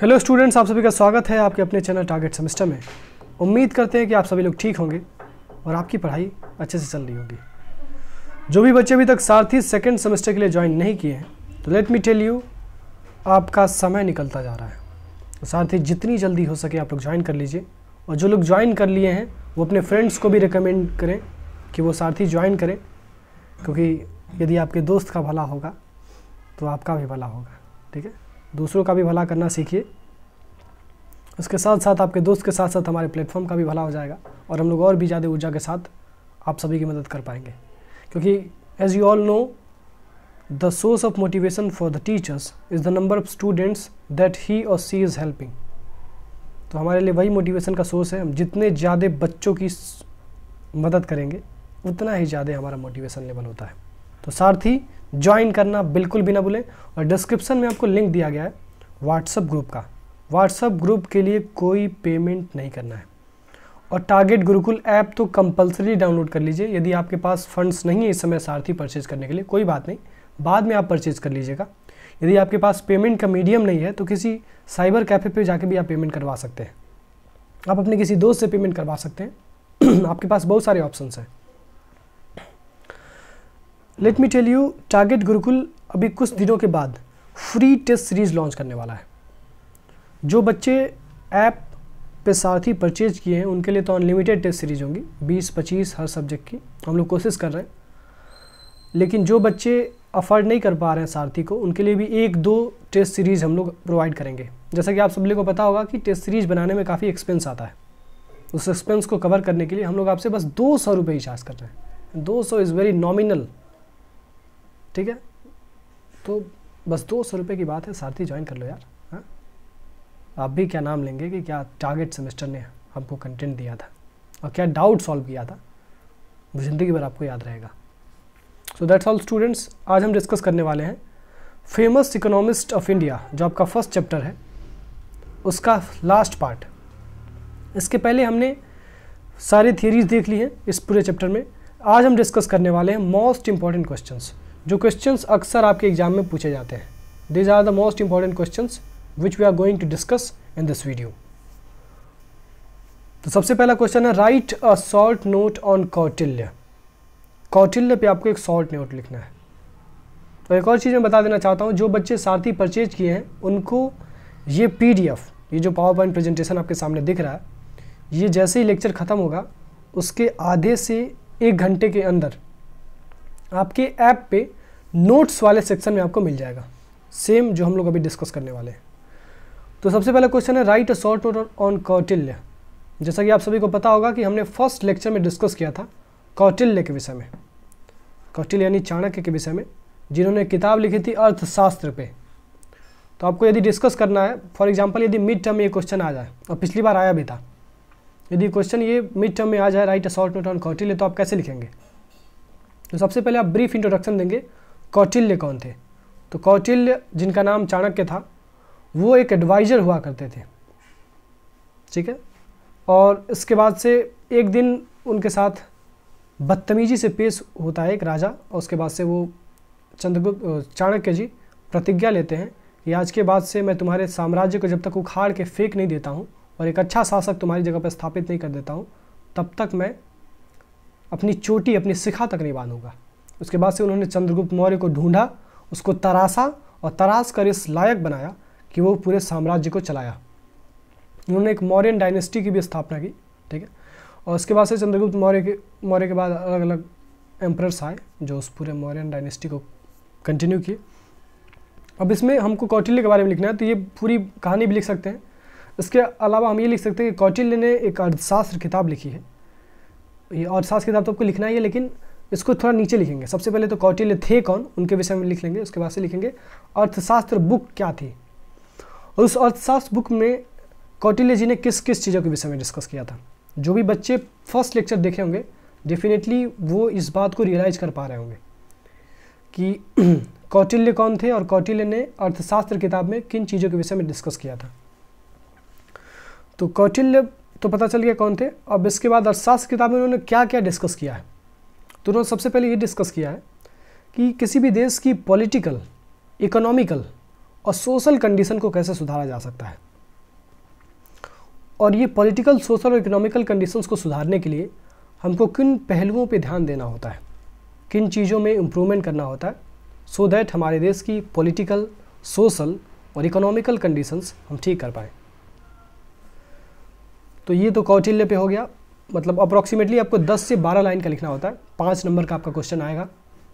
hello students आप सभी का स्वागत है आपके अपने चैनल टारगेट सेमेस्टर में उम्मीद करते हैं कि आप सभी लोग ठीक होंगे और आपकी पढ़ाई अच्छे से चल रही होगी जो भी बच्चे अभी तक सारथी सेकेंड सेमेस्टर के लिए ज्वाइन नहीं किए हैं तो लेट मी टेल यू आपका समय निकलता जा रहा है तो सारथी जितनी जल्दी हो सके आप लोग ज्वाइन कर लीजिए और जो लोग ज्वाइन कर लिए हैं वो अपने फ्रेंड्स को भी रिकमेंड करें कि वो सारथी ज्वाइन करें क्योंकि यदि आपके दोस्त का भला होगा तो आपका भी भला होगा ठीक है दूसरों का भी भला करना सीखिए उसके साथ साथ आपके दोस्त के साथ साथ हमारे प्लेटफॉर्म का भी भला हो जाएगा और हम लोग और भी ज़्यादा ऊर्जा के साथ आप सभी की मदद कर पाएंगे क्योंकि as you all know the source of motivation for the teachers is the number of students that ही और सी इज़ हेल्पिंग तो हमारे लिए वही मोटिवेशन का सोर्स है हम जितने ज़्यादा बच्चों की मदद करेंगे उतना ही ज़्यादा हमारा मोटिवेशन लेवल होता है तो साथ ही ज्वाइन करना बिल्कुल भी ना भूलें और डिस्क्रिप्शन में आपको लिंक दिया गया है व्हाट्सअप ग्रुप का व्हाट्सअप ग्रुप के लिए कोई पेमेंट नहीं करना है और टारगेट गुरुकुल ऐप तो कंपलसरी डाउनलोड कर लीजिए यदि आपके पास फंड्स नहीं है इस समय सारथी परचेज करने के लिए कोई बात नहीं बाद में आप परचेज कर लीजिएगा यदि आपके पास पेमेंट का मीडियम नहीं है तो किसी साइबर कैफ़े पर जाके भी आप पेमेंट करवा सकते हैं आप अपने किसी दोस्त से पेमेंट करवा सकते हैं आपके पास बहुत सारे ऑप्शंस हैं let me tell you target Gurukul अभी कुछ दिनों के बाद फ्री टेस्ट सीरीज़ लॉन्च करने वाला है जो बच्चे ऐप पे सारथी परचेज किए हैं उनके लिए तो अनलिमिटेड टेस्ट सीरीज होंगी 20-25 हर सब्जेक्ट की हम लोग कोशिश कर रहे हैं लेकिन जो बच्चे अफोर्ड नहीं कर पा रहे हैं सारथी को उनके लिए भी एक दो टेस्ट सीरीज़ हम लोग प्रोवाइड करेंगे जैसा कि आप सब लोग को पता होगा कि टेस्ट सीरीज़ बनाने में काफ़ी एक्सपेंस आता है उस एक्सपेंस को कवर करने के लिए हम लोग आपसे बस दो सौ रुपये ही चार्ज कर रहे हैं दो सौ इज़ वेरी नॉमिनल ठीक है तो बस दो सौ रुपये की बात है सारथी ज्वाइन कर लो यार हाँ आप भी क्या नाम लेंगे कि क्या टारगेट सेमेस्टर ने हमको कंटेंट दिया था और क्या डाउट सॉल्व किया था वो ज़िंदगी भर आपको याद रहेगा सो दैट्स ऑल स्टूडेंट्स आज हम डिस्कस करने वाले हैं फेमस इकोनॉमिस्ट ऑफ इंडिया जो आपका फर्स्ट चैप्टर है उसका लास्ट पार्ट इसके पहले हमने सारी थियरीज देख ली हैं इस पूरे चैप्टर में आज हम डिस्कस करने वाले हैं मोस्ट इंपॉर्टेंट क्वेश्चंस जो क्वेश्चंस अक्सर आपके एग्जाम में पूछे जाते हैं these are the most important questions which we are going to discuss in this video तो सबसे पहला क्वेश्चन है write a short note on Kautilya Kautilya पे आपको एक शॉर्ट नोट लिखना है तो एक और चीज़ मैं बता देना चाहता हूँ जो बच्चे सारथी परचेज किए हैं उनको ये पी ये जो पावर पॉइंट प्रेजेंटेशन आपके सामने दिख रहा है ये जैसे ही लेक्चर ख़त्म होगा उसके आधे से एक घंटे के अंदर आपके ऐप पे नोट्स वाले सेक्शन में आपको मिल जाएगा सेम जो हम लोग अभी डिस्कस करने वाले हैं तो सबसे पहला क्वेश्चन है write a short note on Kautilya जैसा कि आप सभी को पता होगा कि हमने फर्स्ट लेक्चर में डिस्कस किया था कौटिल्य के विषय में कौटिल्य यानी चाणक्य के विषय में जिन्होंने किताब लिखी थी अर्थशास्त्र पे तो आपको यदि डिस्कस करना है फॉर एग्जाम्पल यदि मिड टर्म में ये क्वेश्चन आ जाए और पिछली बार आया भी था यदि क्वेश्चन ये मिड टर्म में आ जाए write a short note on Kautilya तो आप कैसे लिखेंगे तो सबसे पहले आप ब्रीफ इंट्रोडक्शन देंगे कौटिल्य कौन थे तो कौटिल्य जिनका नाम चाणक्य था वो एक एडवाइज़र हुआ करते थे ठीक है और इसके बाद से एक दिन उनके साथ बदतमीजी से पेश होता है एक राजा और उसके बाद से वो चंद्रगुप्त चाणक्य जी प्रतिज्ञा लेते हैं कि आज के बाद से मैं तुम्हारे साम्राज्य को जब तक उखाड़ के फेंक नहीं देता हूँ और एक अच्छा शासक तुम्हारी जगह पर स्थापित नहीं कर देता हूँ तब तक मैं अपनी चोटी अपनी शिखा तक नहीं बांधूंगा उसके बाद से उन्होंने चंद्रगुप्त मौर्य को ढूंढा उसको तराशा और तराश कर इस लायक बनाया कि वो पूरे साम्राज्य को चलाया उन्होंने एक मौर्यन डायनेस्टी की भी स्थापना की ठीक है और उसके बाद से चंद्रगुप्त मौर्य के मौर्य के बाद अलग अलग एम्प्रर्स आए जो उस पूरे मौर्यन डायनेस्टी को कंटिन्यू किए अब इसमें हमको कौटिल्य के बारे में लिखना है तो ये पूरी कहानी भी लिख सकते हैं इसके अलावा हम ये लिख सकते हैं कि कौटिल्य ने एक अर्थशास्त्र किताब लिखी है और अर्थशास्त्र किताब साथ तो आपको लिखना ही है लेकिन इसको थोड़ा नीचे लिखेंगे सबसे पहले तो कौटिल्य थे कौन उनके विषय में लिख लेंगे उसके बाद से लिखेंगे अर्थशास्त्र बुक क्या थी और उस अर्थशास्त्र बुक में कौटिल्य जी ने किस किस चीज़ों के विषय में डिस्कस किया था जो भी बच्चे फर्स्ट लेक्चर देखे होंगे डेफिनेटली वो इस बात को रियलाइज़ कर पा रहे होंगे कि कौटिल्य कौन थे और कौटिल्य ने अर्थशास्त्र किताब में किन चीज़ों के विषय में डिस्कस किया था तो कौटिल्य तो पता चल गया कौन थे अब इसके बाद अर्थशास्त्र किताब में उन्होंने क्या क्या डिस्कस किया है तो उन्होंने सबसे पहले ये डिस्कस किया है कि किसी भी देश की पॉलिटिकल इकोनॉमिकल और सोशल कंडीशन को कैसे सुधारा जा सकता है और ये पॉलिटिकल सोशल और इकोनॉमिकल कंडीशंस को सुधारने के लिए हमको किन पहलुओं पे ध्यान देना होता है किन चीज़ों में इम्प्रूवमेंट करना होता है सो so दैट हमारे देश की पॉलिटिकल सोशल और इकोनॉमिकल कंडीशंस हम ठीक कर पाएँ तो ये तो कौटिल्य पे हो गया मतलब अप्रॉक्सीमेटली आपको 10 से 12 लाइन का लिखना होता है पाँच नंबर का आपका क्वेश्चन आएगा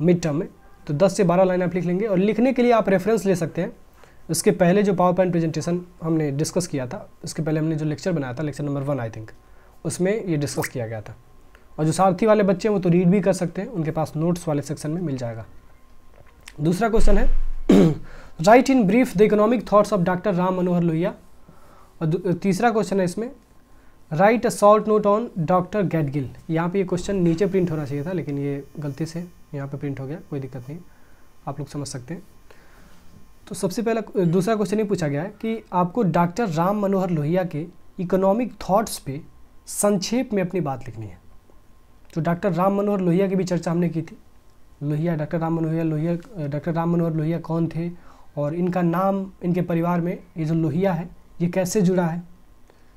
मिड टर्म में तो 10 से 12 लाइन आप लिख लेंगे और लिखने के लिए आप रेफरेंस ले सकते हैं उसके पहले जो पावर पॉइंट प्रेजेंटेशन हमने डिस्कस किया था उसके पहले हमने जो लेक्चर बनाया था lecture number one I think उसमें ये डिस्कस किया गया था और जो सारथी वाले बच्चे हैं वो तो रीड भी कर सकते हैं उनके पास नोट्स वाले सेक्शन में मिल जाएगा दूसरा क्वेश्चन है write in brief the economic thoughts of doctor Ram Manohar Lohia और तीसरा क्वेश्चन है इसमें write a short note on doctor Gadgil यहाँ पे ये क्वेश्चन नीचे प्रिंट होना चाहिए था लेकिन ये गलती से यहाँ पे प्रिंट हो गया कोई दिक्कत नहीं आप लोग समझ सकते हैं तो सबसे पहला दूसरा क्वेश्चन ये पूछा गया है कि आपको डॉक्टर राम मनोहर लोहिया के इकोनॉमिक थाट्स पे संक्षेप में अपनी बात लिखनी है तो डॉक्टर राम मनोहर लोहिया की भी चर्चा हमने की थी लोहिया डॉक्टर राम मनोहर लोहिया डॉक्टर राम मनोहर लोहिया कौन थे और इनका नाम इनके परिवार में ये जो लोहिया है ये कैसे जुड़ा है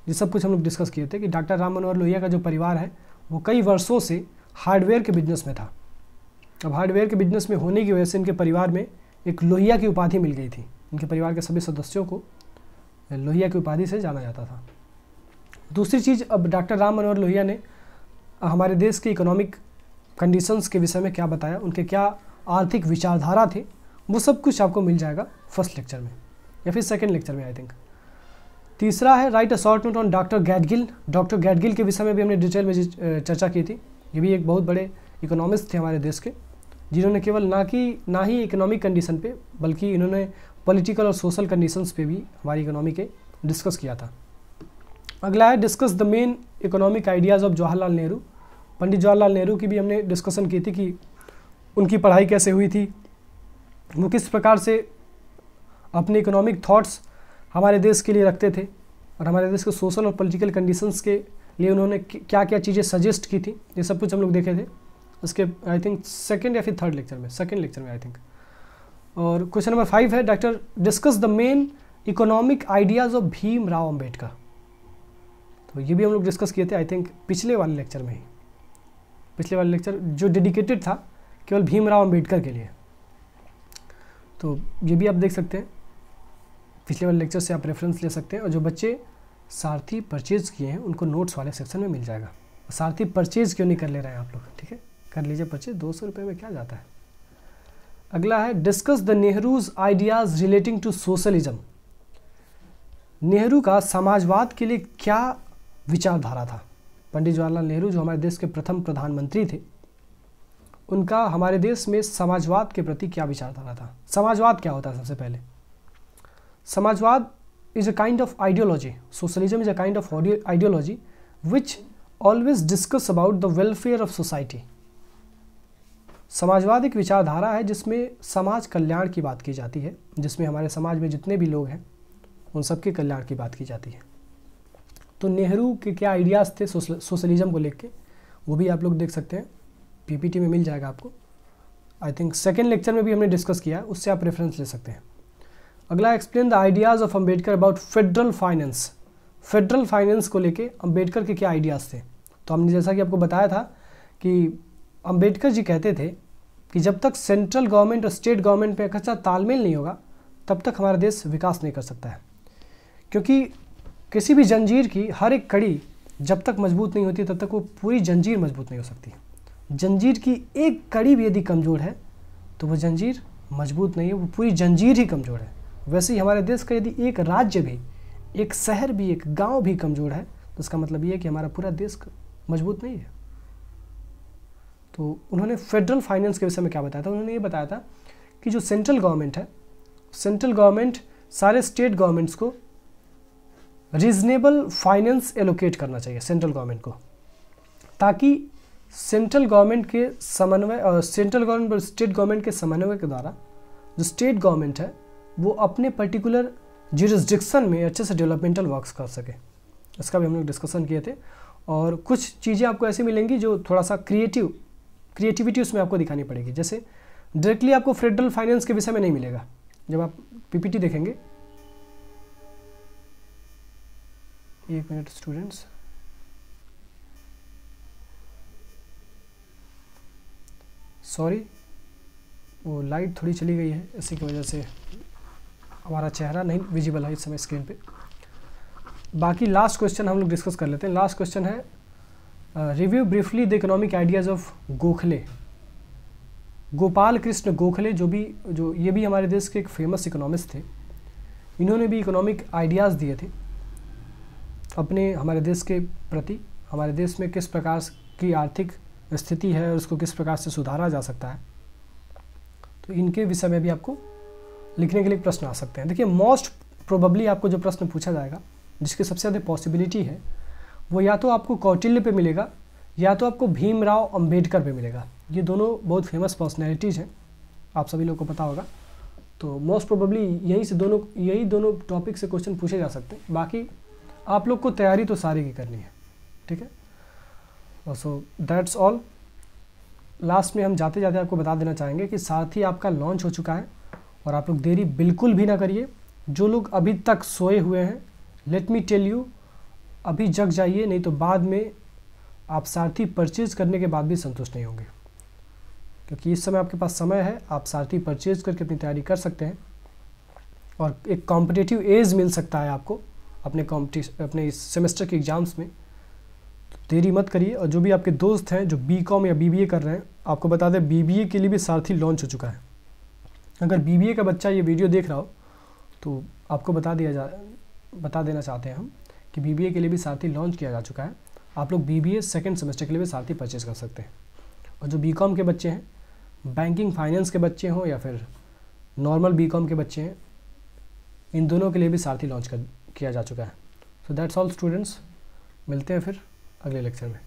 ये सब कुछ हम लोग डिस्कस किए थे कि डॉक्टर राम मनोहर लोहिया का जो परिवार है वो कई वर्षों से हार्डवेयर के बिजनेस में था अब हार्डवेयर के बिजनेस में होने की वजह से इनके परिवार में एक लोहिया की उपाधि मिल गई थी इनके परिवार के सभी सदस्यों को लोहिया की उपाधि से जाना जाता था दूसरी चीज़ अब डॉक्टर राम मनोहर लोहिया ने हमारे देश के इकोनॉमिक कंडीशंस के विषय में क्या बताया उनके क्या आर्थिक विचारधारा थे वो सब कुछ आपको मिल जाएगा फर्स्ट लेक्चर में या फिर सेकेंड लेक्चर में आई थिंक तीसरा है write a short on doctor Gadgil doctor Gadgil के विषय में भी हमने डिटेल में चर्चा की थी ये भी एक बहुत बड़े इकोनॉमिस्ट थे हमारे देश के जिन्होंने केवल ना कि ना ही इकोनॉमिक कंडीशन पे बल्कि इन्होंने पॉलिटिकल और सोशल कंडीशंस पे भी हमारी इकोनॉमी के डिस्कस किया था अगला है discuss the main economic ideas of Jawaharlal Nehru Pandit Jawaharlal Nehru की भी हमने डिस्कशन की थी कि उनकी पढ़ाई कैसे हुई थी वो किस प्रकार से अपने इकोनॉमिक थाट्स हमारे देश के लिए रखते थे और हमारे देश के सोशल और पॉलिटिकल कंडीशंस के लिए उन्होंने क्या क्या चीज़ें सजेस्ट की थी ये सब कुछ हम लोग देखे थे उसके आई थिंक सेकेंड या फिर थर्ड लेक्चर में सेकेंड लेक्चर में आई थिंक और क्वेश्चन नंबर फाइव है doctor discuss the main economic ideas of Bhim Rao Ambedkar तो ये भी हम लोग डिस्कस किए थे आई थिंक पिछले वाले लेक्चर में ही पिछले वाले लेक्चर जो डेडिकेटेड था केवल भीमराव अम्बेडकर के लिए तो ये भी आप देख सकते हैं पिछले वाले लेक्चर से आप रेफरेंस ले सकते हैं और जो बच्चे सारथी परचेज़ किए हैं उनको नोट्स वाले सेक्शन में मिल जाएगा सारथी परचेज़ क्यों नहीं कर ले रहे हैं आप लोग ठीक है कर लीजिए परचेज दो सौ रुपये में क्या जाता है अगला है discuss the Nehru's ideas relating to socialism Nehru का समाजवाद के लिए क्या विचारधारा था पंडित जवाहरलाल नेहरू जो हमारे देश के प्रथम प्रधानमंत्री थे उनका हमारे देश में समाजवाद के प्रति क्या विचारधारा था समाजवाद क्या होता है सबसे पहले समाजवाद is a kind of ideology socialism is a kind of ideology which always discuss about the welfare of society समाजवाद एक विचारधारा है जिसमें समाज कल्याण की बात की जाती है जिसमें हमारे समाज में जितने भी लोग हैं उन सबके कल्याण की बात की जाती है तो नेहरू के क्या आइडियाज़ थे सोशलिज्म को लेके वो भी आप लोग देख सकते हैं पीपीटी में मिल जाएगा आपको आई थिंक सेकेंड लेक्चर में भी हमने डिस्कस किया उससे आप रेफरेंस ले सकते हैं अगला explain the ideas of Ambedkar about federal finance federal finance को लेके अम्बेडकर के क्या आइडियाज़ थे तो हमने जैसा कि आपको बताया था कि अम्बेडकर जी कहते थे कि जब तक सेंट्रल गवर्नमेंट और स्टेट गवर्नमेंट पर अच्छा तालमेल नहीं होगा तब तक हमारा देश विकास नहीं कर सकता है क्योंकि किसी भी जंजीर की हर एक कड़ी जब तक मजबूत नहीं होती तब तक वो पूरी जंजीर मजबूत नहीं हो सकती जंजीर की एक कड़ी भी यदि कमज़ोर है तो वो जंजीर मजबूत नहीं है वो पूरी जंजीर ही कमज़ोर है वैसे ही हमारे देश का यदि एक राज्य भी एक शहर भी एक गांव भी कमज़ोर है तो इसका मतलब ये है कि हमारा पूरा देश मजबूत नहीं है तो उन्होंने फेडरल फाइनेंस के विषय में क्या बताया था उन्होंने ये बताया था कि जो सेंट्रल गवर्नमेंट है सेंट्रल गवर्नमेंट सारे स्टेट गवर्नमेंट्स को रीजनेबल फाइनेंस एलोकेट करना चाहिए सेंट्रल गवर्नमेंट को ताकि सेंट्रल गवर्नमेंट के समन्वय सेंट्रल गवर्नमेंट और स्टेट गवर्नमेंट के समन्वय के द्वारा जो स्टेट गवर्नमेंट है वो अपने पर्टिकुलर जुरिस्डिक्शन में अच्छे से डेवलपमेंटल वर्क कर सके इसका भी हम लोग डिस्कशन किए थे और कुछ चीज़ें आपको ऐसी मिलेंगी जो थोड़ा सा क्रिएटिव क्रिएटिविटी उसमें आपको दिखानी पड़ेगी जैसे डायरेक्टली आपको फेडरल फाइनेंस के विषय में नहीं मिलेगा जब आप पीपीटी देखेंगे एक मिनट स्टूडेंट्स सॉरी वो लाइट थोड़ी चली गई है इसी की वजह से हमारा चेहरा नहीं विजिबल है इस समय स्क्रीन पे बाकी लास्ट क्वेश्चन हम लोग डिस्कस कर लेते हैं लास्ट क्वेश्चन है review briefly the economic ideas of Gokhale Gopal Krishna Gokhale जो भी जो ये भी हमारे देश के एक फेमस इकोनॉमिस्ट थे इन्होंने भी इकोनॉमिक आइडियाज़ दिए थे अपने हमारे देश के प्रति हमारे देश में किस प्रकार की आर्थिक स्थिति है और उसको किस प्रकार से सुधारा जा सकता है तो इनके विषय में भी आपको लिखने के लिए प्रश्न आ सकते हैं देखिए मोस्ट प्रोबेबली आपको जो प्रश्न पूछा जाएगा जिसकी सबसे ज़्यादा पॉसिबिलिटी है वो या तो आपको कौटिल्य पे मिलेगा या तो आपको भीमराव अंबेडकर पे मिलेगा ये दोनों बहुत फेमस पर्सनैलिटीज़ हैं आप सभी लोगों को पता होगा तो मोस्ट प्रोबेबली यहीं से दोनों यही दोनों टॉपिक से क्वेश्चन पूछे जा सकते हैं बाकी आप लोग को तैयारी तो सारे की करनी है ठीक है सो दैट्स ऑल लास्ट में हम जाते जाते आपको बता देना चाहेंगे कि साथ ही आपका लॉन्च हो चुका है और आप लोग देरी बिल्कुल भी ना करिए जो लोग अभी तक सोए हुए हैं लेट मी टेल यू अभी जग जाइए नहीं तो बाद में आप सारथी परचेज करने के बाद भी संतुष्ट नहीं होंगे क्योंकि इस समय आपके पास समय है आप सारथी परचेज करके अपनी तैयारी कर सकते हैं और एक कॉम्पिटेटिव एज मिल सकता है आपको अपने कॉम्पिटिश अपने इस सेमेस्टर के एग्ज़ाम्स में तो देरी मत करिए और जो भी आपके दोस्त हैं जो बी कॉम या बी बी ए कर रहे हैं आपको बता दें बी के लिए भी सारथी लॉन्च हो चुका है अगर बी का बच्चा ये वीडियो देख रहा हो तो आपको बता दिया जा बता देना चाहते हैं हम कि बी के लिए भी सारथी लॉन्च किया जा चुका है आप लोग बी बी सेकेंड सेमेस्टर के लिए भी सारथी परचेज कर सकते हैं और जो बी के बच्चे हैं बैंकिंग फाइनेंस के बच्चे हों या फिर नॉर्मल बी के बच्चे हैं इन दोनों के लिए भी सारथी लॉन्च कर किया जा चुका है सो दैट्स ऑल स्टूडेंट्स मिलते हैं फिर अगले लेक्चर में